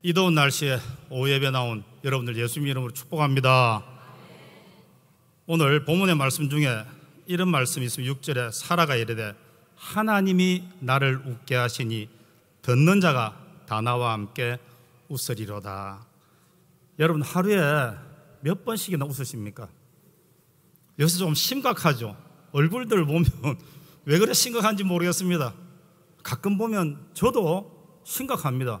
이 더운 날씨에 오후 예배 나온 여러분들 예수님 이름으로 축복합니다. 오늘 본문의 말씀 중에 이런 말씀이 있으면 6절에 사라가 이르되 하나님이 나를 웃게 하시니 듣는 자가 다 나와 함께 웃으리로다. 여러분 하루에 몇 번씩이나 웃으십니까? 요새 좀 심각하죠. 얼굴들 보면 왜 그래 심각한지 모르겠습니다. 가끔 보면 저도 심각합니다.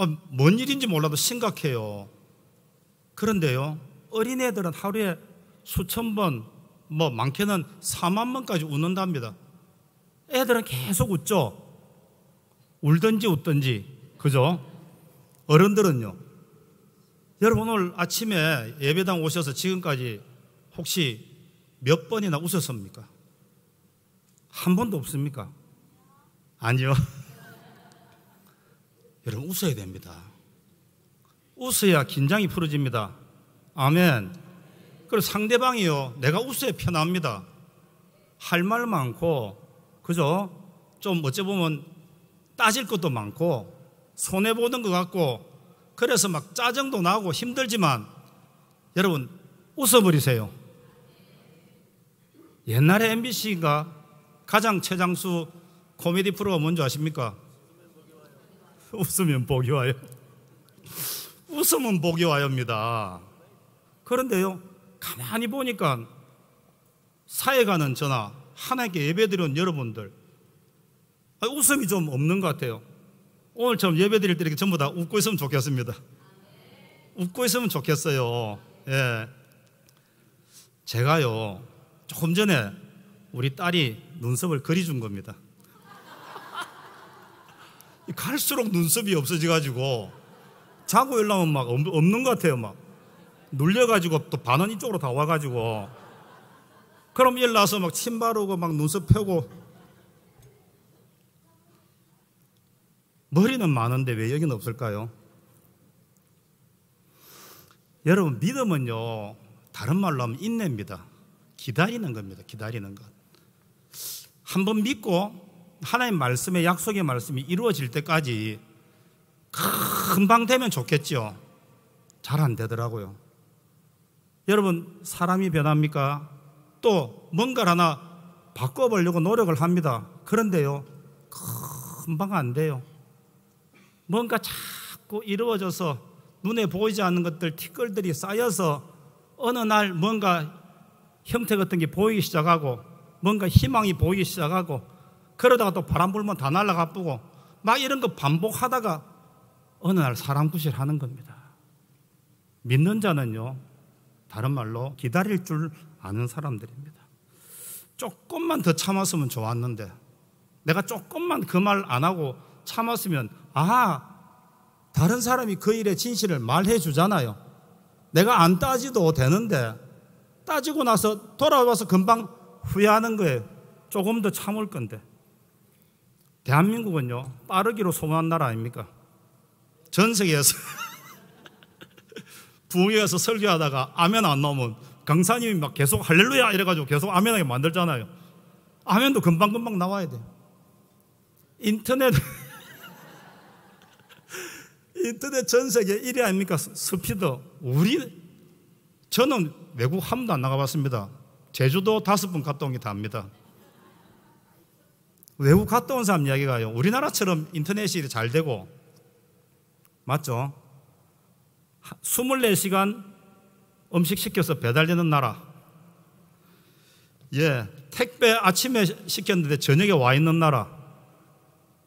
어, 뭔 일인지 몰라도 심각해요. 그런데요, 어린애들은 하루에 수천 번, 뭐 많게는 4만 번까지 웃는답니다. 애들은 계속 웃죠. 울든지 웃든지, 그죠? 어른들은요. 여러분 오늘 아침에 예배당 오셔서 지금까지 혹시 몇 번이나 웃었습니까? 한 번도 없습니까? 아니요. 여러분 웃어야 됩니다. 웃어야 긴장이 풀어집니다. 아멘. 그리고 상대방이요. 내가 웃어야 편합니다. 할 말 많고, 그죠? 좀 어찌 보면 따질 것도 많고, 손해보는 것 같고, 그래서 막 짜증도 나고 힘들지만, 여러분, 웃어버리세요. 옛날에 MBC가 가장 최장수 코미디 프로가 뭔지 아십니까? 웃으면 복이 와요. 웃음은 복이 와요입니다. 그런데요, 가만히 보니까 사회 가는 저나 하나님께 예배드리는 여러분들 아, 웃음이 좀 없는 것 같아요. 오늘처럼 예배드릴 때 이렇게 전부 다 웃고 있으면 좋겠습니다. 웃고 있으면 좋겠어요. 예. 제가요, 조금 전에 우리 딸이 눈썹을 그려준 겁니다. 갈수록 눈썹이 없어져가지고 자고 일어나면 막 없는 것 같아요. 막 눌려가지고 또 반원 이쪽으로 다 와가지고 그럼 일어나서 막침 바르고 막 눈썹 펴고 머리는 많은데 왜 여기는 없을까요? 여러분 믿음은요 다른 말로 하면 인내입니다. 기다리는 겁니다. 기다리는 것. 한 번 믿고 하나님 말씀의 약속의 말씀이 이루어질 때까지 금방 되면 좋겠죠. 잘 안 되더라고요. 여러분, 사람이 변합니까? 또 뭔가를 하나 바꿔보려고 노력을 합니다. 그런데요, 금방 안 돼요. 뭔가 자꾸 이루어져서 눈에 보이지 않는 것들, 티끌들이 쌓여서 어느 날 뭔가 형태 같은 게 보이기 시작하고 뭔가 희망이 보이기 시작하고 그러다가 또 바람 불면 다 날아가 뿌고 막 이런 거 반복하다가 어느 날 사람 구실하는 겁니다. 믿는 자는요, 다른 말로 기다릴 줄 아는 사람들입니다. 조금만 더 참았으면 좋았는데, 내가 조금만 그 말 안 하고 참았으면, 아, 다른 사람이 그 일의 진실을 말해 주잖아요. 내가 안 따지도 되는데, 따지고 나서 돌아와서 금방 후회하는 거예요. 조금 더 참을 건데. 대한민국은요, 빠르기로 소문한 나라 아닙니까? 전 세계에서 부흥회에서 설교하다가 아멘 안 나오면 강사님이 막 계속 할렐루야 이래가지고 계속 아멘하게 만들잖아요. 아멘도 금방금방 나와야 돼. 인터넷, 인터넷 전 세계 1위 아닙니까? 스피드. 우리, 저는 외국 한 번도 안 나가봤습니다. 제주도 다섯 번 갔다 온 게 다입니다. 외국 갔다 온 사람 이야기가요. 우리나라처럼 인터넷이 잘 되고, 맞죠? 24시간 음식 시켜서 배달되는 나라. 예, 택배 아침에 시켰는데 저녁에 와 있는 나라.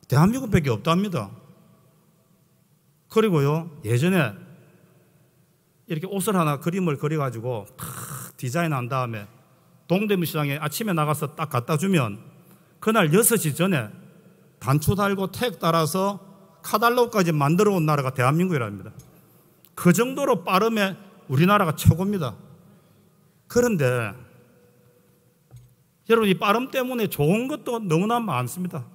대한민국밖에 없답니다. 그리고요, 예전에 이렇게 옷을 하나 그림을 그려가지고 탁 디자인한 다음에 동대문 시장에 아침에 나가서 딱 갖다 주면 그날 6시 전에 단추 달고 택 따라서 카달로까지 만들어 온 나라가 대한민국이랍니다. 그 정도로 빠름에 우리나라가 최고입니다. 그런데 여러분 이 빠름 때문에 좋은 것도 너무나 많습니다.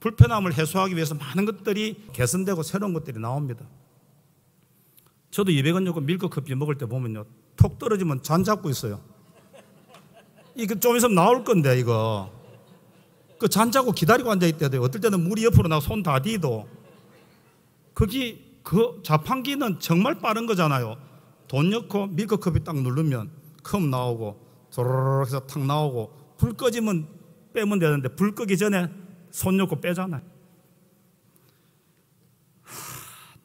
불편함을 해소하기 위해서 많은 것들이 개선되고 새로운 것들이 나옵니다. 저도 200원 요금 밀크커피 먹을 때 보면요. 톡 떨어지면 잔 잡고 있어요. 이거 좀 있으면 나올 건데 이거. 그 잔자고 기다리고 앉아있대야 돼요. 어떨 때는 물이 옆으로 나고 손다디도 거기 그 자판기는 정말 빠른 거잖아요. 돈 넣고 밀크컵이 딱 누르면 컵 나오고 도로록 해서 탁 나오고 불 꺼지면 빼면 되는데 불 끄기 전에 손 넣고 빼잖아요.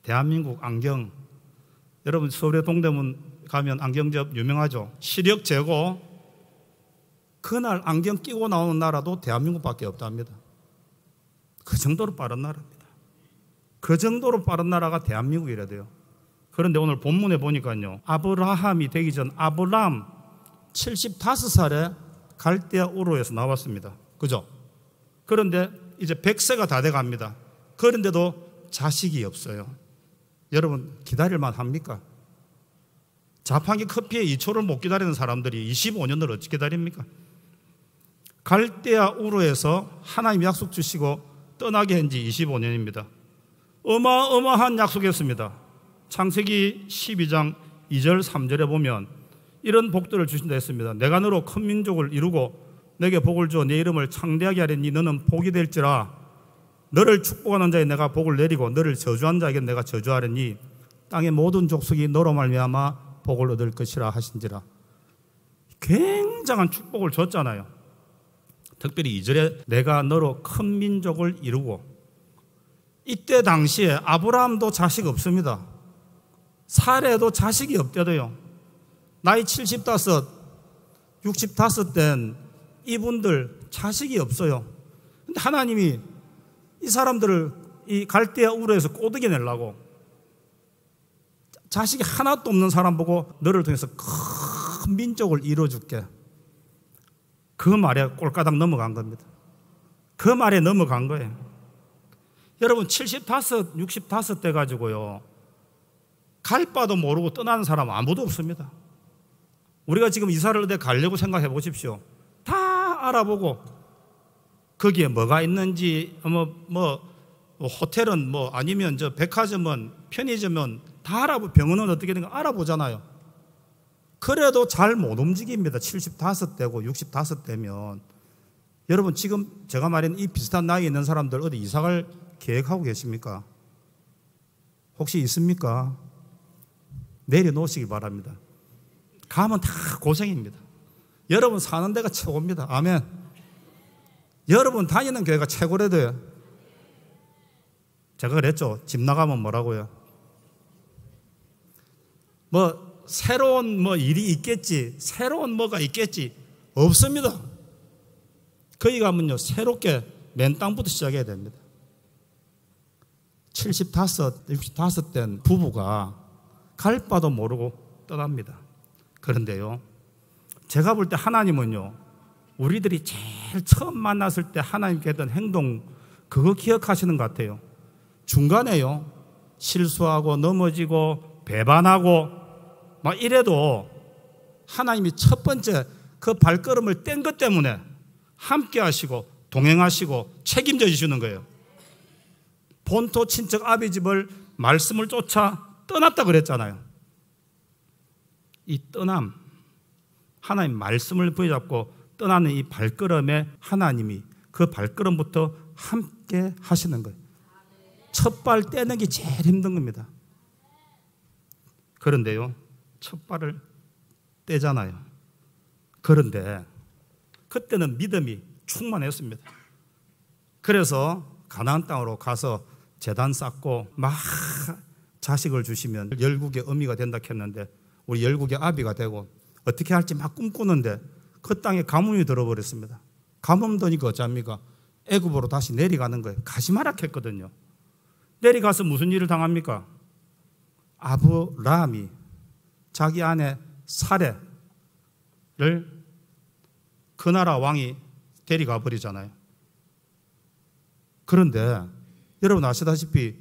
대한민국 안경. 여러분 서울의 동대문 가면 안경점 유명하죠. 시력 제고 그날 안경 끼고 나오는 나라도 대한민국밖에 없답니다. 그 정도로 빠른 나라입니다. 그 정도로 빠른 나라가 대한민국이라 돼요. 그런데 오늘 본문에 보니까요. 아브라함이 되기 전 아브람 75살에 갈대아 우로에서 나왔습니다. 그죠? 그런데 이제 100세가 다 돼 갑니다. 그런데도 자식이 없어요. 여러분 기다릴만 합니까? 자판기 커피에 2초를 못 기다리는 사람들이 25년을 어찌 기다립니까? 갈대아 우르에서 하나님 약속 주시고 떠나게 한 지 25년입니다. 어마어마한 약속이었습니다. 창세기 12장 2절 3절에 보면 이런 복들을 주신다 했습니다. 내가 너로 큰 민족을 이루고 내게 복을 주어 내 이름을 창대하게 하리니 너는 복이 될지라 너를 축복하는 자에 내가 복을 내리고 너를 저주한 자에게 내가 저주하리니 땅의 모든 족속이 너로 말미암아 복을 얻을 것이라 하신지라 굉장한 축복을 줬잖아요. 특별히 이절에 내가 너로 큰 민족을 이루고 이때 당시에 아브라함도 자식 없습니다. 사례도 자식이 없대도요. 나이 75, 65된 이분들 자식이 없어요. 근데 하나님이 이 사람들을 이 갈대아 우르에서 꼬드게 내려고 자식이 하나도 없는 사람 보고 너를 통해서 큰 민족을 이뤄줄게. 그 말에 꼴가닥 넘어간 겁니다. 그 말에 넘어간 거예요. 여러분 75, 65대 가지고요. 갈 바도 모르고 떠나는 사람 아무도 없습니다. 우리가 지금 이사를 어디 가려고 생각해 보십시오. 다 알아보고 거기에 뭐가 있는지 뭐, 뭐, 뭐 호텔은 뭐 아니면 저 백화점은 편의점은 다 알아보 병원은 어떻게 되는가 알아보잖아요. 그래도 잘 못 움직입니다. 75대고 65대면. 여러분, 지금 제가 말한 이 비슷한 나이에 있는 사람들 어디 이사갈 계획하고 계십니까? 혹시 있습니까? 내려놓으시기 바랍니다. 가면 다 고생입니다. 여러분 사는 데가 최고입니다. 아멘. 여러분 다니는 교회가 최고래도요. 제가 그랬죠. 집 나가면 뭐라고요? 뭐 새로운 뭐 일이 있겠지, 새로운 뭐가 있겠지 없습니다. 거기 가면요 새롭게 맨 땅부터 시작해야 됩니다. 75, 65된 부부가 갈 바도 모르고 떠납니다. 그런데요, 제가 볼 때 하나님은요, 우리들이 제일 처음 만났을 때 하나님께 했던 행동, 그거 기억하시는 것 같아요. 중간에요, 실수하고 넘어지고 배반하고 막 이래도 하나님이 첫 번째 그 발걸음을 뗀 것 때문에 함께 하시고 동행하시고 책임져 주시는 거예요. 본토 친척 아비 집을 말씀을 쫓아 떠났다 그랬잖아요. 이 떠남, 하나님 말씀을 부여잡고 떠나는 이 발걸음에 하나님이 그 발걸음부터 함께 하시는 거예요. 첫 발 떼는 게 제일 힘든 겁니다. 그런데요, 첫 발을 떼잖아요. 그런데 그때는 믿음이 충만했습니다. 그래서 가나안 땅으로 가서 재단 쌓고 막 자식을 주시면 열국의 어미가 된다 했는데 우리 열국의 아비가 되고 어떻게 할지 막 꿈꾸는데 그 땅에 가뭄이 들어버렸습니다. 가뭄 드니까 어쩝니까? 애굽으로 다시 내려가는 거예요. 가시마락 했거든요. 내려가서 무슨 일을 당합니까? 아브라함이 자기 아내 사례를 그 나라 왕이 데리가 버리잖아요. 그런데 여러분 아시다시피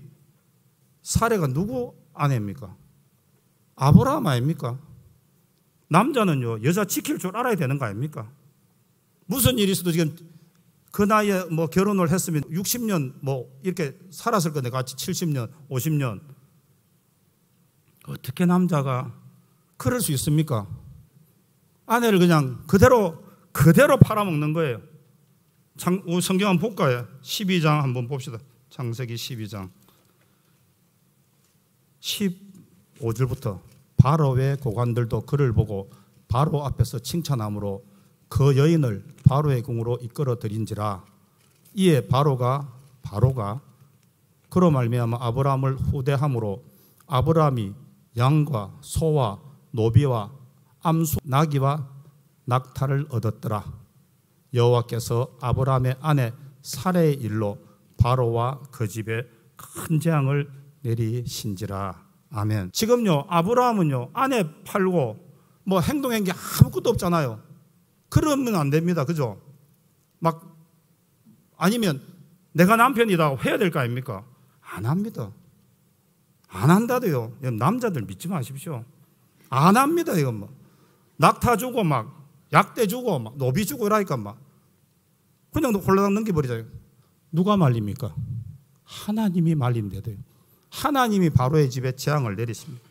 사례가 누구 아내입니까? 아브라함 아닙니까? 남자는요, 여자 지킬 줄 알아야 되는 거 아닙니까? 무슨 일이 있어도 지금 그 나이에 뭐 결혼을 했으면 60년 뭐 이렇게 살았을 건데 같이 70년, 50년. 어떻게 남자가 그럴 수 있습니까? 아내를 그냥 그대로, 그대로 팔아먹는 거예요. 장, 성경 한번 볼까요? 12장 한번 봅시다. 창세기 12장. 15절부터 바로의 고관들도 그를 보고 바로 앞에서 칭찬함으로 그 여인을 바로의 궁으로 이끌어 들인지라 이에 바로가 바로가 그로 말미암아 아브라함을 후대함으로 아브라함이 양과 소와 노비와 암수 나귀와 낙타를 얻었더라. 여호와께서 아브라함의 아내 사례의 일로 바로와 그 집에 큰 재앙을 내리신지라. 아멘. 지금요 아브라함은요 아내 팔고 뭐 행동한 게 아무것도 없잖아요. 그러면 안 됩니다. 그죠? 막 아니면 내가 남편이다 해야 될 거 아닙니까? 안 합니다. 안 한다도요. 남자들 믿지 마십시오. 안 합니다, 이건 뭐. 낙타 주고 막, 약대 주고 막, 노비 주고 이러니까 막. 그냥 홀라당 넘겨버리자. 누가 말립니까? 하나님이 말린대요. 하나님이 바로의 집에 재앙을 내리십니다.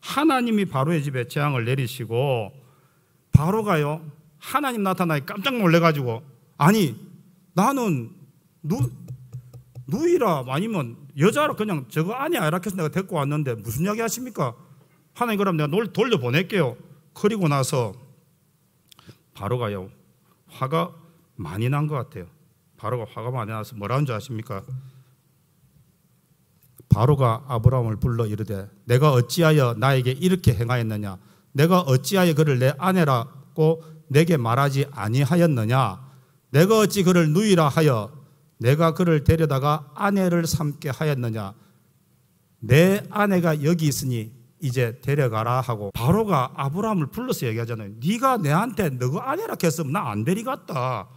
하나님이 바로의 집에 재앙을 내리시고, 바로가요, 하나님 나타나니 깜짝 놀래가지고, 아니, 나는 누, 누이라 아니면 여자로 그냥 저거 아니야 이렇게 해서 내가 데리고 왔는데 무슨 이야기 하십니까? 하나님 그럼 내가 널 돌려 보낼게요. 그리고 나서 바로가요. 화가 많이 난 것 같아요. 바로가 화가 많이 나서 뭐라는 줄 아십니까? 바로가 아브라함을 불러 이르되 내가 어찌하여 나에게 이렇게 행하였느냐 내가 어찌하여 그를 내 아내라고 내게 말하지 아니하였느냐 내가 어찌 그를 누이라 하여 내가 그를 데려다가 아내를 삼게 하였느냐 내 아내가 여기 있으니 이제 데려가라 하고 바로가 아브라함을 불러서 얘기하잖아요. 네가 내한테 너거 아니라 했으면 나 안 데리갔다.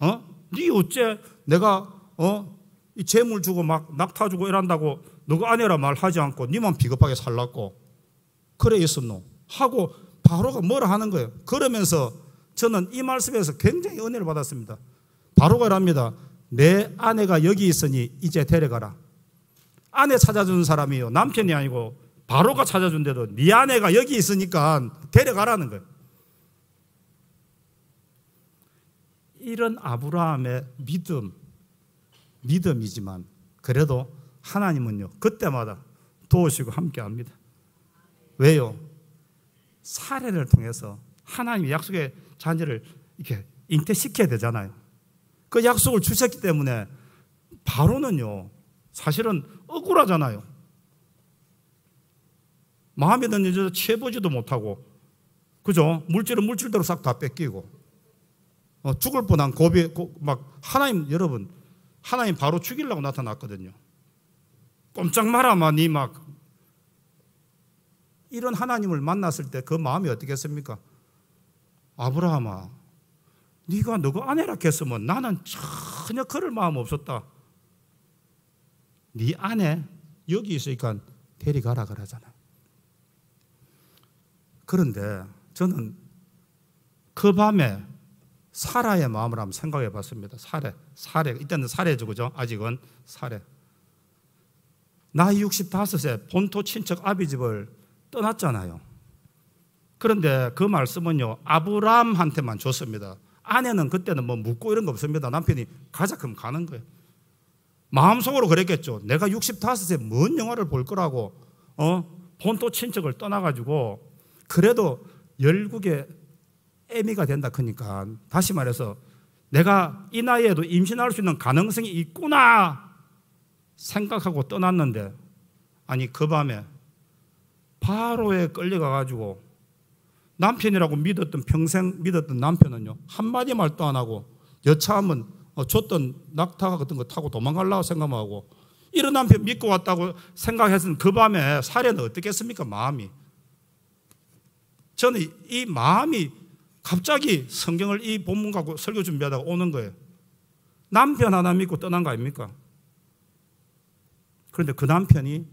어? 네 어째 내가 어? 이 재물 주고 막 낙타 주고 이런다고 너가 아내라 말하지 않고 니만 비겁하게 살랐고 그래 있었노 하고 바로가 뭐라 하는 거예요 그러면서 저는 이 말씀에서 굉장히 은혜를 받았습니다 바로가 랍니다내 아내가 여기 있으니 이제 데려가라 아내 찾아주는 사람이요 남편이 아니고 바로가 찾아준대도 네 아내가 여기 있으니까 데려가라는 거예요. 이런 아브라함의 믿음, 믿음이지만 그래도 하나님은요, 그때마다 도우시고 함께 합니다. 왜요? 사례를 통해서 하나님의 약속의 잔재를 이렇게 잉태시켜야 되잖아요. 그 약속을 주셨기 때문에 바로는요, 사실은 억울하잖아요. 마음에 드는 여자 취채보지도 못하고, 그죠? 물질은 물질대로 싹 다 뺏기고, 어, 죽을 뻔한 고비, 고, 막, 하나님, 여러분, 하나님 바로 죽이려고 나타났거든요. 꼼짝 말아마, 니 막. 이런 하나님을 만났을 때 그 마음이 어떻겠습니까? 아브라함아, 네가 너가 아내라 했으면 나는 전혀 그럴 마음 없었다. 네 아내 여기 있으니까 데리가라 그러잖아. 그런데 저는 그 밤에 사라의 마음을 한번 생각해 봤습니다. 사례, 사례. 이때는 사례죠, 그죠? 아직은 사례. 나이 65세 본토 친척 아비 집을 떠났잖아요. 그런데 그 말씀은요, 아브람한테만 줬습니다. 아내는 그때는 뭐 묻고 이런 거 없습니다. 남편이 가자, 그럼 가는 거예요. 마음속으로 그랬겠죠. 내가 65세 뭔 영화를 볼 거라고, 어? 본토 친척을 떠나가지고 그래도 열국의 애미가 된다 그니까 다시 말해서 내가 이 나이에도 임신할 수 있는 가능성이 있구나 생각하고 떠났는데 아니 그 밤에 바로에 끌려가 가지고 남편이라고 믿었던 평생 믿었던 남편은요 한마디 말도 안 하고 여차하면 어, 줬던 낙타 같은 거 타고 도망갈라고 생각하고 이런 남편 믿고 왔다고 생각했으면 그 밤에 살해는 어떻겠습니까 마음이 저는 이 마음이 갑자기 성경을 이 본문 갖고 설교 준비하다가 오는 거예요. 남편 하나 믿고 떠난 거 아닙니까? 그런데 그 남편이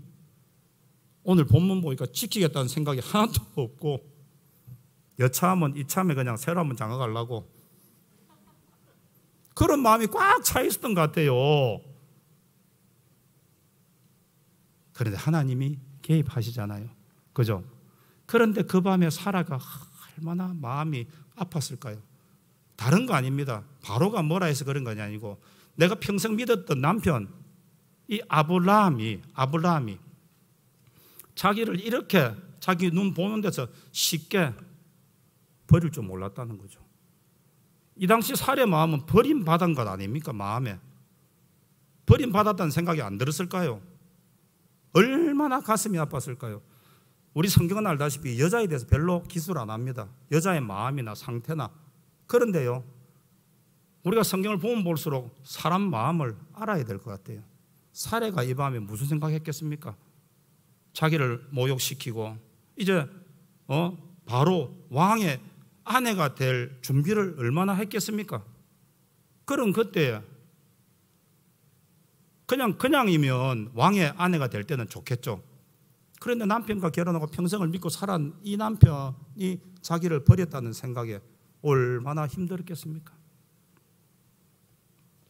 오늘 본문 보니까 지키겠다는 생각이 하나도 없고 여차하면 이참에 그냥 새로 한번 장가 가려고 그런 마음이 꽉 차 있었던 것 같아요. 그런데 하나님이 개입하시잖아요. 그죠? 그런데 그 밤에 사라가 얼마나 마음이 아팠을까요? 다른 거 아닙니다. 바로가 뭐라 해서 그런 건 아니고 내가 평생 믿었던 남편 이 아브라함이 아브라함이 자기를 이렇게 자기 눈 보는 데서 쉽게 버릴 줄 몰랐다는 거죠. 이 당시 살의 마음은 버림받은 것 아닙니까? 마음에. 버림받았다는 생각이 안 들었을까요? 얼마나 가슴이 아팠을까요? 우리 성경은 알다시피 여자에 대해서 별로 기술 안 합니다. 여자의 마음이나 상태나. 그런데요, 우리가 성경을 보면 볼수록 사람 마음을 알아야 될 것 같아요. 사례가 이 밤에 무슨 생각했겠습니까? 자기를 모욕시키고 이제 어 바로 왕의 아내가 될 준비를 얼마나 했겠습니까? 그런 그때 그냥 그냥이면 왕의 아내가 될 때는 좋겠죠. 그런데 남편과 결혼하고 평생을 믿고 살았 이 남편이 자기를 버렸다는 생각에 얼마나 힘들었겠습니까?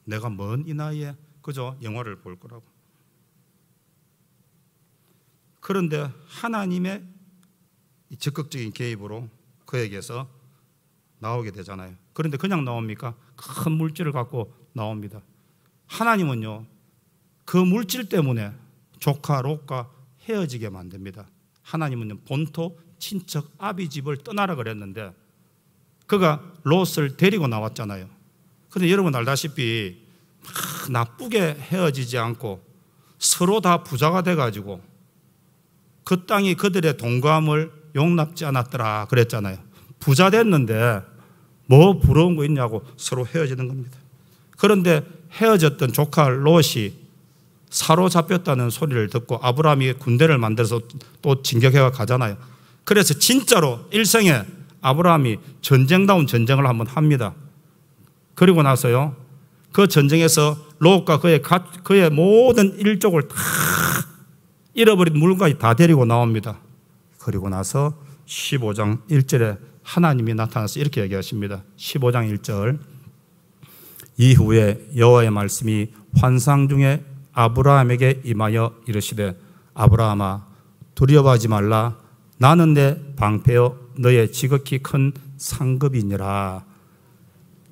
내가 먼 이 나이에 그저 영화를 볼 거라고. 그런데 하나님의 적극적인 개입으로 그에게서 나오게 되잖아요. 그런데 그냥 나옵니까? 큰 물질을 갖고 나옵니다. 하나님은요, 그 물질 때문에 조카 록과 그러니까 헤어지게 만듭니다. 하나님은 본토 친척 아비 집을 떠나라 그랬는데 그가 롯을 데리고 나왔잖아요. 그런데 여러분 알다시피 막 나쁘게 헤어지지 않고 서로 다 부자가 돼가지고 그 땅이 그들의 동감을 용납지 않았더라 그랬잖아요. 부자 됐는데 뭐 부러운 거 있냐고 서로 헤어지는 겁니다. 그런데 헤어졌던 조카 롯이 사로잡혔다는 소리를 듣고 아브라함이 군대를 만들어서 또 진격해가 가잖아요. 그래서 진짜로 일생에 아브라함이 전쟁다운 전쟁을 한번 합니다. 그리고 나서요. 그 전쟁에서 롯과 그의 가, 그의 모든 일족을 다 잃어버린 물건까지 다 데리고 나옵니다. 그리고 나서 15장 1절에 하나님이 나타나서 이렇게 얘기하십니다. 15장 1절. 이후에 여호와의 말씀이 환상 중에 아브라함에게 임하여 이르시되 아브라함아 두려워하지 말라 나는 내 방패요 너의 지극히 큰 상급이니라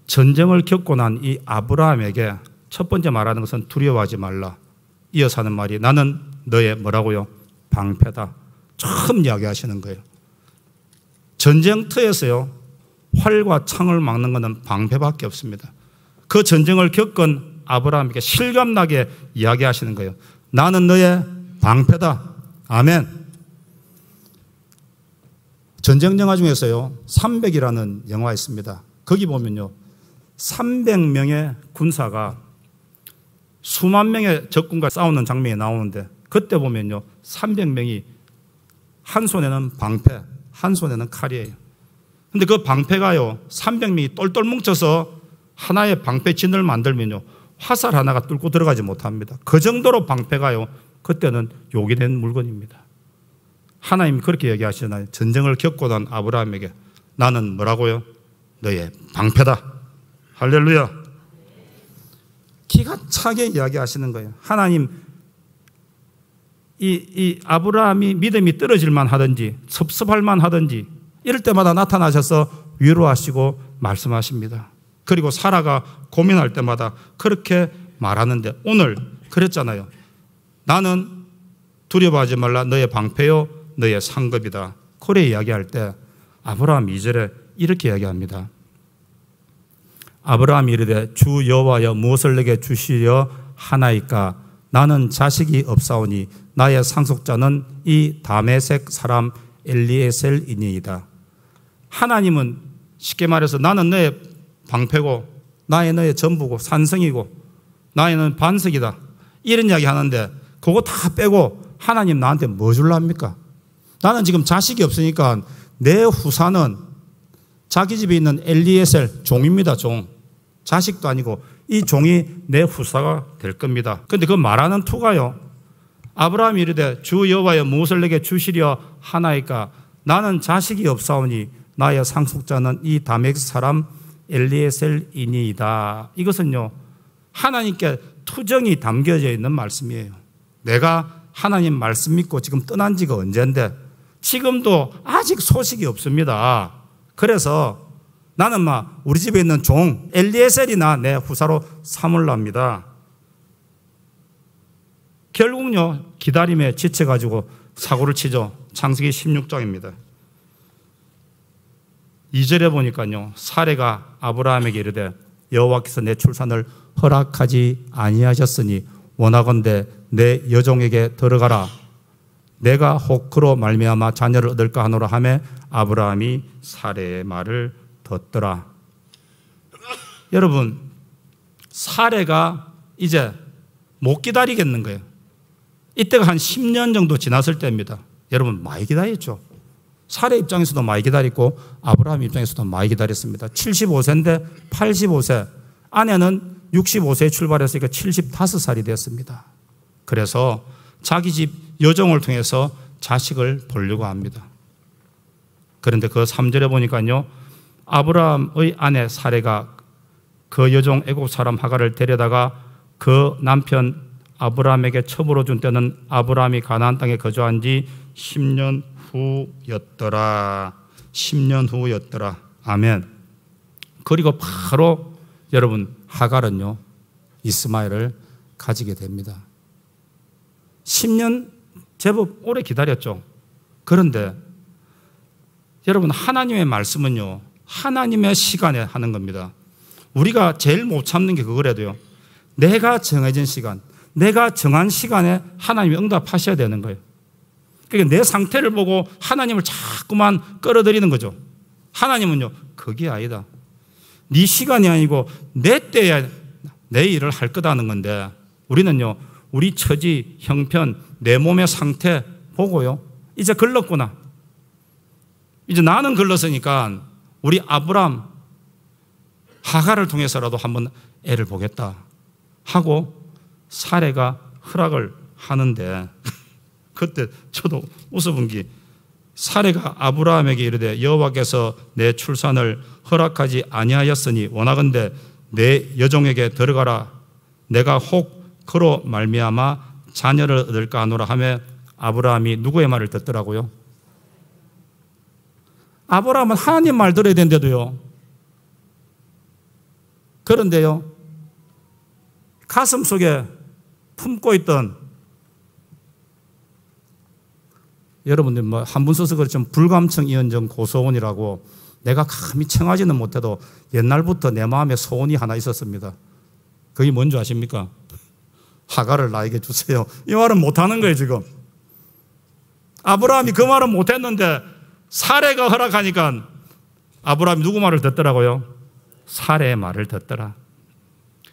전쟁을 겪고 난 이 아브라함에게 첫 번째 말하는 것은 두려워하지 말라 이어서 하는 말이 나는 너의 뭐라고요? 방패다 처음 이야기하시는 거예요 전쟁터에서요 활과 창을 막는 것은 방패밖에 없습니다 그 전쟁을 겪은 아브라함에게 실감나게 이야기하시는 거예요. 나는 너의 방패다. 아멘. 전쟁 영화 중에서요, 300이라는 영화 있습니다. 거기 보면요, 300명의 군사가 수만 명의 적군과 싸우는 장면이 나오는데 그때 보면요, 300명이 한 손에는 방패, 한 손에는 칼이에요. 근데 그 방패가요, 300명이 똘똘 뭉쳐서 하나의 방패진을 만들면요, 화살 하나가 뚫고 들어가지 못합니다. 그 정도로 방패가요. 그때는 욕이 된 물건입니다. 하나님이 그렇게 얘기하시잖아요. 전쟁을 겪고 난 아브라함에게 나는 뭐라고요? 너의 방패다. 할렐루야. 기가 차게 이야기하시는 거예요. 하나님 이, 이 아브라함이 믿음이 떨어질만 하든지 섭섭할만 하든지 이럴 때마다 나타나셔서 위로하시고 말씀하십니다. 그리고 사라가 고민할 때마다 그렇게 말하는데 오늘 그랬잖아요. 나는 두려워하지 말라 너의 방패요 너의 상급이다. 코레 이야기할 때 아브라함 2절에 이렇게 이야기합니다. 아브라함이 르되주 여호와여 무엇을 내게 주시려 하나이까 나는 자식이 없사오니 나의 상속자는 이 다메색 사람 엘리에셀이니이다. 하나님은 쉽게 말해서 나는 너의 방패고 나의 너의 전부고 산성이고 나에는 반석이다. 이런 이야기 하는데 그거 다 빼고 하나님 나한테 뭐 줄랍니까? 나는 지금 자식이 없으니까 내 후사는 자기 집에 있는 엘리에셀 종입니다, 종. 자식도 아니고 이 종이 내 후사가 될 겁니다. 근데 그 말하는 투가요. 아브라함이 이르되 주 여호와여 무엇을 내게 주시려 하나이까 나는 자식이 없사오니 나의 상속자는 이 담액 사람 엘리에셀이니이다. 이것은요 하나님께 투정이 담겨져 있는 말씀이에요. 내가 하나님 말씀 믿고 지금 떠난 지가 언젠데 지금도 아직 소식이 없습니다. 그래서 나는 막 우리 집에 있는 종 엘리에셀이나 내 후사로 삼을랍니다. 결국요 기다림에 지쳐가지고 사고를 치죠. 창세기 16장입니다. 2절에 보니까요. 사례가 아브라함에게 이르되 여호와께서 내 출산을 허락하지 아니하셨으니 원하건대 내 여종에게 들어가라. 내가 혹크로 말미암아 자녀를 얻을까 하노라 하매 아브라함이 사례의 말을 듣더라. 여러분 사례가 이제 못 기다리겠는 거예요. 이때가 한 10년 정도 지났을 때입니다. 여러분 많이 기다렸죠. 사례 입장에서도 많이 기다렸고 아브라함 입장에서도 많이 기다렸습니다. 75세인데 85세 아내는 65세에 출발했으니까 그러니까 75살이 되었습니다. 그래서 자기 집 여정을 통해서 자식을 보려고 합니다. 그런데 그 3절에 보니까요. 아브라함의 아내 사례가 그 여종 애국 사람 하가를 데려다가 그 남편 아브라함에게 처벌로 준 때는 아브라함이 가나안 땅에 거주한 지 10년 후였더라. 10년 후였더라. 아멘. 그리고 바로 여러분 하갈은요. 이스마엘을 가지게 됩니다. 10년 제법 오래 기다렸죠. 그런데 여러분 하나님의 말씀은요. 하나님의 시간에 하는 겁니다. 우리가 제일 못 참는 게 그거라도요. 내가 정해진 시간, 내가 정한 시간에 하나님이 응답하셔야 되는 거예요. 그러니까 내 상태를 보고 하나님을 자꾸만 끌어들이는 거죠. 하나님은요, 그게 아니다. 네 시간이 아니고 내 때에 내 일을 할 거다는 건데 우리는요, 우리 처지, 형편, 내 몸의 상태 보고요. 이제 글렀구나. 이제 나는 글렀으니까 우리 아브람, 하가를 통해서라도 한번 애를 보겠다 하고 사례가 허락을 하는데 그때 저도 웃어본 게 사례가 아브라함에게 이르되 여호와께서 내 출산을 허락하지 아니하였으니 원하건대 내 여종에게 들어가라 내가 혹 그로 말미암아 자녀를 얻을까 하노라 하며 아브라함이 누구의 말을 듣더라고요? 아브라함은 하나님 말 들어야 된대도요. 그런데요. 가슴 속에 품고 있던 여러분들 뭐 한분 써서 그렇지만 불감청 이언정 고소원이라고 내가 감히 청하지는 못해도 옛날부터 내 마음에 소원이 하나 있었습니다. 그게 뭔지 아십니까? 하가를 나에게 주세요. 이 말은 못하는 거예요, 지금. 아브라함이 그 말은 못했는데 사례가 허락하니까 아브라함이 누구 말을 듣더라고요? 사례의 말을 듣더라.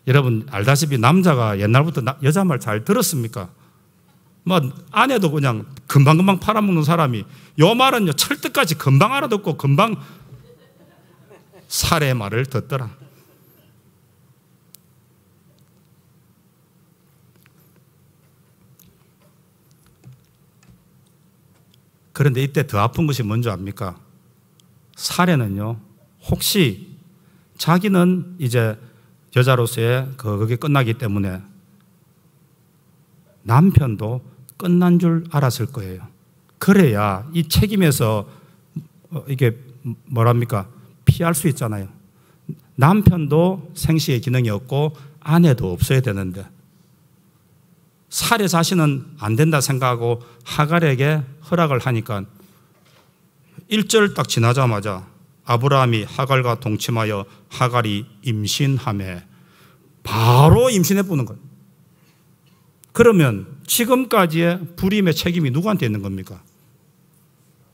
여러분 알다시피 남자가 옛날부터 여자 말 잘 들었습니까? 뭐 아내도 그냥 금방금방 팔아먹는 사람이 요 말은요 철뜻까지 금방 알아듣고 금방 살의 말을 듣더라. 그런데 이때 더 아픈 것이 뭔지 압니까? 사례는요, 혹시 자기는 이제 여자로서의 그, 그게 끝나기 때문에 남편도 끝난 줄 알았을 거예요. 그래야 이 책임에서 어, 이게 뭐랍니까? 피할 수 있잖아요. 남편도 생식의 기능이 없고 아내도 없어야 되는데 살해 자신은 안 된다 생각하고 하갈에게 허락을 하니까 1절 딱 지나자마자 아브라함이 하갈과 동침하여 하갈이 임신함에 바로 임신해 보는 거예요. 그러면 지금까지의 불임의 책임이 누구한테 있는 겁니까?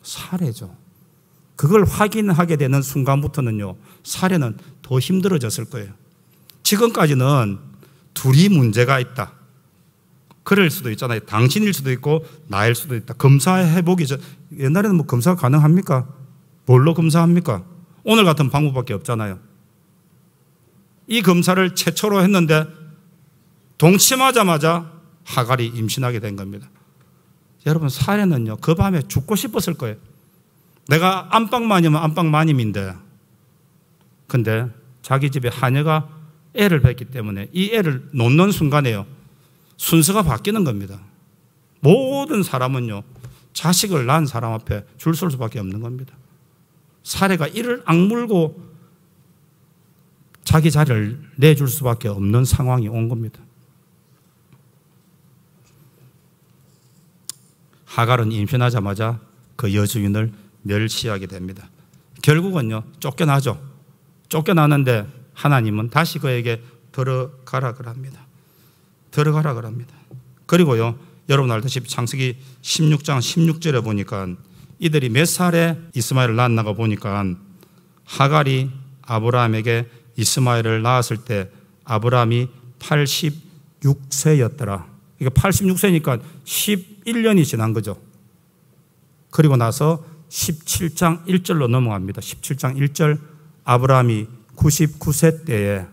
사례죠. 그걸 확인하게 되는 순간부터는요, 사례는 더 힘들어졌을 거예요. 지금까지는 둘이 문제가 있다. 그럴 수도 있잖아요. 당신일 수도 있고, 나일 수도 있다. 검사해보기 전, 옛날에는 뭐 검사가 가능합니까? 뭘로 검사합니까? 오늘 같은 방법밖에 없잖아요. 이 검사를 최초로 했는데, 동침하자마자 하갈이 임신하게 된 겁니다. 여러분 사례는요 그 밤에 죽고 싶었을 거예요. 내가 안방마님은 안방마님인데 근데 자기 집에 하녀가 애를 뱉기 때문에 이 애를 놓는 순간에요 순서가 바뀌는 겁니다. 모든 사람은요 자식을 낳은 사람 앞에 줄 설 수밖에 없는 겁니다. 사례가 이를 악물고 자기 자리를 내줄 수밖에 없는 상황이 온 겁니다. 하갈은 임신하자마자 그 여주인을 멸시하게 됩니다. 결국은요, 쫓겨나죠. 쫓겨나는데 하나님은 다시 그에게 들어가라 그럽니다. 들어가라 그럽니다. 그리고요, 여러분 알다시피 창세기 16장 16절에 보니까 이들이 몇 살에 이스마엘을 낳았나가 보니까 하갈이 아브라함에게 이스마엘을 낳았을 때 아브라함이 86세였더라. 그러니까 86세니까 1년이 지난 거죠. 그리고 나서 17장 1절로 넘어갑니다. 17장 1절 아브라함이 99세 때에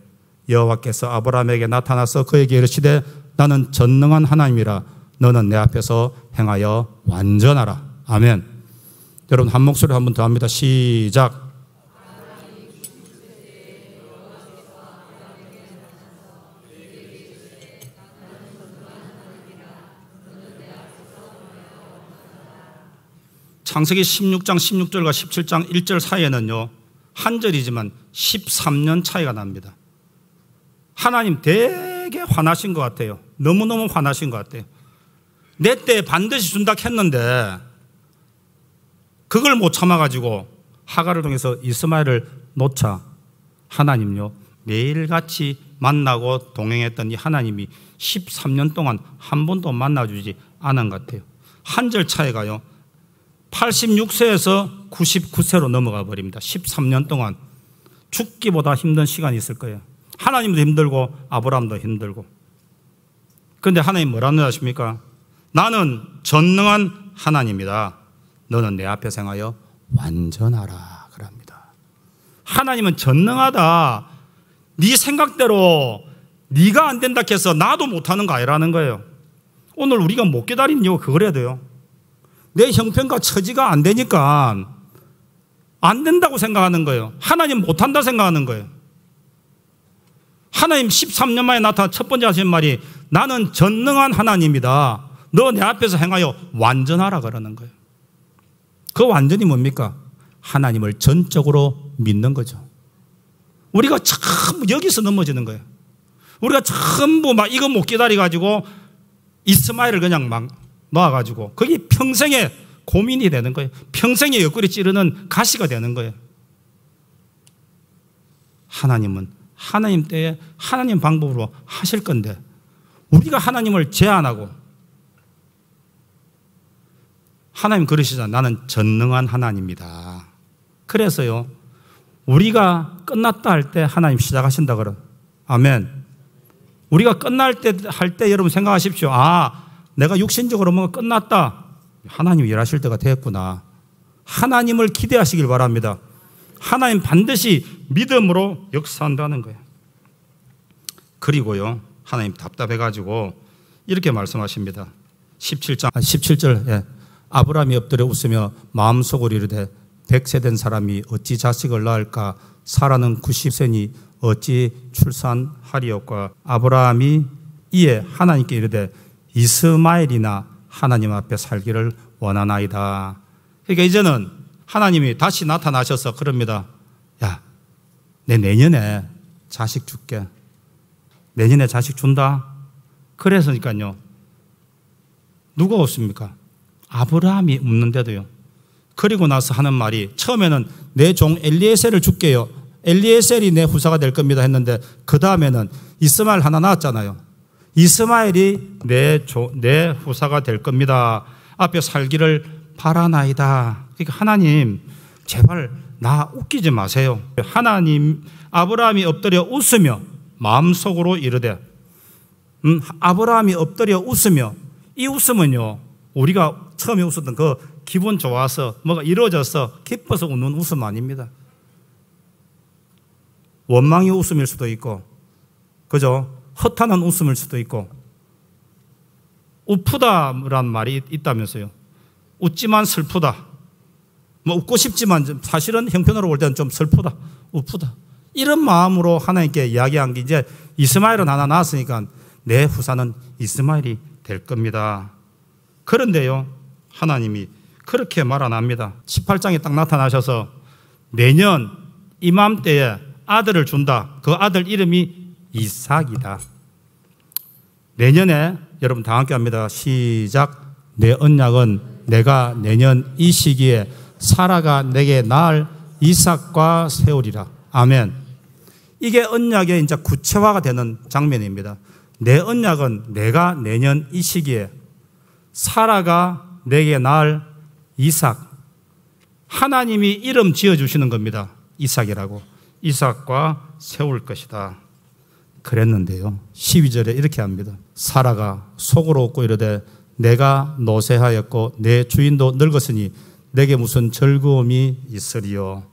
여호와께서 아브라함에게 나타나서 그에게 이르시되 나는 전능한 하나님이라 너는 내 앞에서 행하여 완전하라. 아멘. 여러분 한 목소리 한 번 더 합니다. 시작. 창세기 16장 16절과 17장 1절 사이에는요, 한 절이지만 13년 차이가 납니다. 하나님 되게 화나신 것 같아요. 너무너무 화나신 것 같아요. 내 때 반드시 준다 했는데, 그걸 못 참아가지고 하가를 통해서 이스마엘을 놓자 하나님요 매일같이 만나고 동행했던 이 하나님이 13년 동안 한 번도 만나주지 않은 것 같아요. 한 절 차이가요 86세에서 99세로 넘어가 버립니다. 13년 동안 죽기보다 힘든 시간이 있을 거예요. 하나님도 힘들고 아브라함도 힘들고. 그런데 하나님 뭐라는 아십니까? 나는 전능한 하나님이다. 너는 내 앞에 생하여 완전하라 그럽니다. 하나님은 전능하다. 네 생각대로 네가 안 된다 해서 나도 못하는 거 아니라는 거예요. 오늘 우리가 못 깨달은 이유가 그거래야 돼요. 내 형편과 처지가 안 되니까 안 된다고 생각하는 거예요. 하나님 못한다 생각하는 거예요. 하나님 13년 만에 나타난첫 번째 하신 말이 나는 전능한 하나님이다. 너 내 앞에서 행하여 완전하라 그러는 거예요. 그 완전히 뭡니까? 하나님을 전적으로 믿는 거죠. 우리가 참 여기서 넘어지는 거예요. 우리가 전부 막 이거 못 기다려가지고 이스마엘을 그냥 막 놓아가지고 그게 평생의 고민이 되는 거예요. 평생의 옆구리 찌르는 가시가 되는 거예요. 하나님은 하나님 때에 하나님 방법으로 하실 건데 우리가 하나님을 제안하고 하나님 그러시자 나는 전능한 하나님입니다. 그래서요 우리가 끝났다 할 때 하나님 시작하신다 그러 아멘. 우리가 끝날 때 할 때 여러분 생각하십시오. 아 내가 육신적으로 뭔가 끝났다. 하나님 일하실 때가 되구나 하나님을 기대하시길 바랍니다. 하나님 반드시 믿음으로 역사한다는 거예요. 그리고요, 하나님 답답해가지고 이렇게 말씀하십니다. 17장, 17절, 아, 예. 아브라함이 엎드려 웃으며 마음속으로 이르되 백세된 사람이 어찌 자식을 낳을까 사라는 90세니 어찌 출산하리옵까 아브라함이 이에 하나님께 이르되 이스마엘이나 하나님 앞에 살기를 원하나이다. 그러니까 이제는 하나님이 다시 나타나셔서 그럽니다. 야, 내 내년에 자식 줄게. 내년에 자식 준다. 그래서니까요. 누가 없습니까? 아브라함이 없는데도요. 그리고 나서 하는 말이 처음에는 내 종 엘리에셀을 줄게요. 엘리에셀이 내 후사가 될 겁니다 했는데 그 다음에는 이스마엘 하나 낳았잖아요. 이스마엘이 내, 조, 내 후사가 될 겁니다. 앞에 살기를 바라나이다. 그러니까 하나님, 제발 나 웃기지 마세요. 하나님, 아브라함이 엎드려 웃으며 마음속으로 이르되, 음, 아브라함이 엎드려 웃으며 이 웃음은요, 우리가 처음에 웃었던 그 기분 좋아서 뭐가 이루어져서 기뻐서 웃는 웃음 아닙니다. 원망의 웃음일 수도 있고, 그죠? 허탄한 웃음일 수도 있고 우프다라는 말이 있다면서요. 웃지만 슬프다. 뭐 웃고 싶지만 사실은 형편으로 볼 때는 좀 슬프다. 우프다. 이런 마음으로 하나님께 이야기한 게 이제 이스마엘은 하나 낳았으니까 내 후사는 이스마엘이 될 겁니다. 그런데요. 하나님이 그렇게 말 안 합니다. 18장에 딱 나타나셔서 내년 이맘때에 아들을 준다. 그 아들 이름이 이삭이다. 내년에 여러분 다 함께 합니다. 시작. 내 언약은 내가 내년 이 시기에 사라가 내게 낳을 이삭과 세우리라. 아멘. 이게 언약의 이제 구체화가 되는 장면입니다. 내 언약은 내가 내년 이 시기에 사라가 내게 낳을 이삭. 하나님이 이름 지어 주시는 겁니다. 이삭이라고. 이삭과 세울 것이다. 그랬는데요. 12절에 이렇게 합니다. 사라가 속으로 웃고 이르되 내가 노쇠하였고 내 주인도 늙었으니 내게 무슨 즐거움이 있으리요.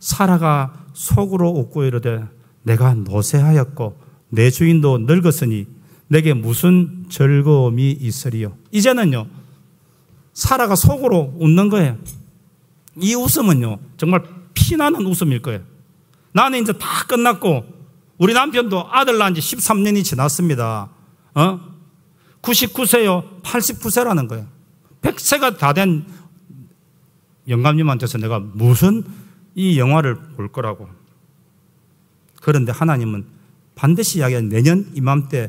사라가 속으로 웃고 이르되 내가 노쇠하였고 내 주인도 늙었으니 내게 무슨 즐거움이 있으리요. 이제는요. 사라가 속으로 웃는 거예요. 이 웃음은요. 정말 피나는 웃음일 거예요. 나는 이제 다 끝났고 우리 남편도 아들 낳은 지 13년이 지났습니다. 어? 99세요? 89세라는 거예요. 100세가 다 된 영감님한테서 내가 무슨 이 영화를 볼 거라고. 그런데 하나님은 반드시 이야기한 내년 이맘때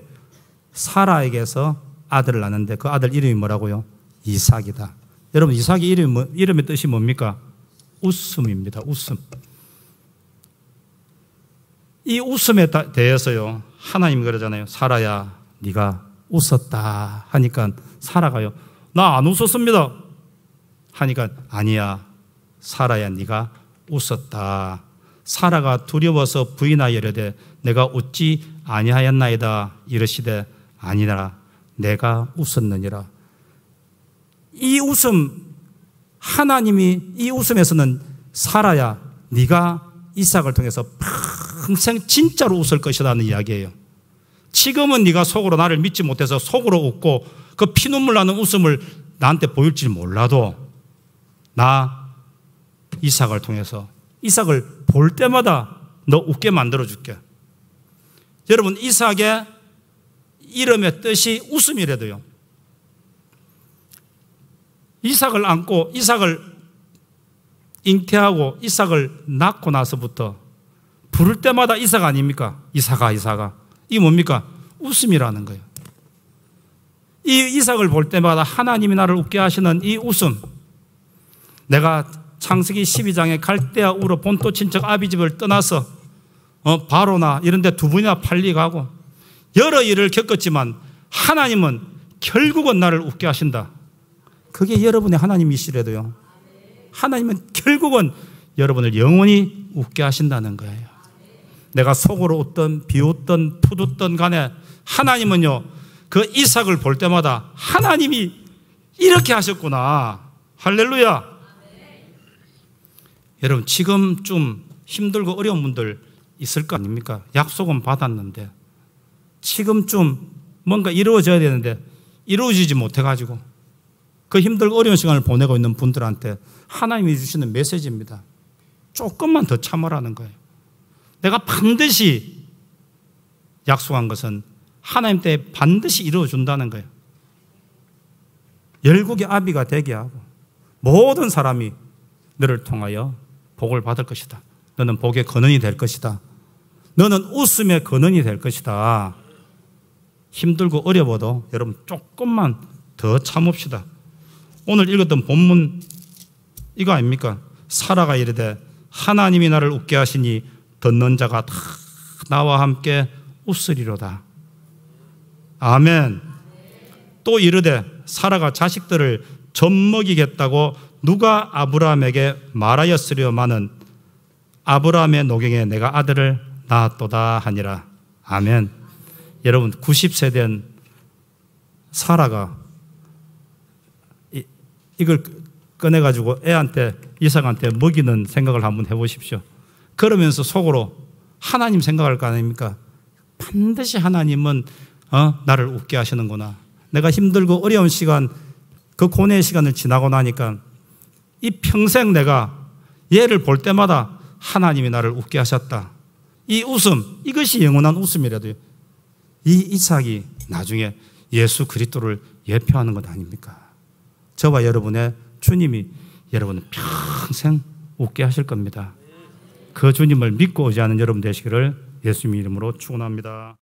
사라에게서 아들을 낳는데 그 아들 이름이 뭐라고요? 이삭이다. 여러분 이삭의 이름, 이름의 뜻이 뭡니까? 웃음입니다. 웃음. 이 웃음에 대해서요. 하나님 그러잖아요. 살아야 네가 웃었다 하니까 살아가요. 나 안 웃었습니다. 하니까 아니야. 살아야 네가 웃었다. 사라가 두려워서 부인하여 이르되 내가 웃지 아니하였나이다 이르시되 아니라 내가 웃었느니라. 이 웃음 하나님이 이 웃음에서는 살아야 네가 이삭을 통해서 평생 진짜로 웃을 것이라는 이야기예요. 지금은 네가 속으로 나를 믿지 못해서 속으로 웃고 그 피눈물 나는 웃음을 나한테 보일지 몰라도 나 이삭을 통해서 이삭을 볼 때마다 너 웃게 만들어 줄게. 여러분 이삭의 이름의 뜻이 웃음이래도요. 이삭을 안고 이삭을 잉태하고 이삭을 낳고 나서부터 부를 때마다 이사가 아닙니까? 이사가, 이사가. 이 뭡니까? 웃음이라는 거예요. 이 이삭을 볼 때마다 하나님이 나를 웃게 하시는 이 웃음. 내가 창세기 12장에 갈대아 우로 본토 친척 아비 집을 떠나서 어, 바로나 이런 데두 분이나 팔리가고 여러 일을 겪었지만 하나님은 결국은 나를 웃게 하신다. 그게 여러분의 하나님이시래도요. 하나님은 결국은 여러분을 영원히 웃게 하신다는 거예요. 내가 속으로 웃든비웃든푸듣든 간에 하나님은요 그 이삭을 볼 때마다 하나님이 이렇게 하셨구나 할렐루야 여러분 지금 좀 힘들고 어려운 분들 있을 거 아닙니까? 약속은 받았는데 지금 좀 뭔가 이루어져야 되는데 이루어지지 못해가지고 그 힘들고 어려운 시간을 보내고 있는 분들한테 하나님이 주시는 메시지입니다. 조금만 더 참으라는 거예요. 내가 반드시 약속한 것은 하나님 때 반드시 이루어준다는 거예요. 열국의 아비가 되게 하고 모든 사람이 너를 통하여 복을 받을 것이다. 너는 복의 근원이 될 것이다. 너는 웃음의 근원이 될 것이다. 힘들고 어려워도 여러분 조금만 더 참읍시다. 오늘 읽었던 본문 이거 아닙니까? 사라가 이르되 하나님이 나를 웃게 하시니 듣는 자가 다 나와 함께 웃으리로다. 아멘. 또 이르되 사라가 자식들을 젖먹이겠다고 누가 아브라함에게 말하였으려마는 아브라함의 노경에 내가 아들을 낳았도다 하니라. 아멘. 여러분 90세 된 사라가 이걸 꺼내 가지고 애한테 이삭한테 먹이는 생각을 한번 해 보십시오. 그러면서 속으로 하나님 생각할 거 아닙니까? 반드시 하나님은 어? 나를 웃게 하시는구나. 내가 힘들고 어려운 시간, 그 고뇌의 시간을 지나고 나니까 이 평생 내가 얘를 볼 때마다 하나님이 나를 웃게 하셨다. 이 웃음, 이것이 영원한 웃음이라도요. 이 이삭이 나중에 예수 그리스도를 예표하는 것 아닙니까? 저와 여러분의 주님이 여러분 평생 웃게 하실 겁니다. 그 주님을 믿고 의지하는 여러분 되시기를 예수님 이름으로 축원합니다.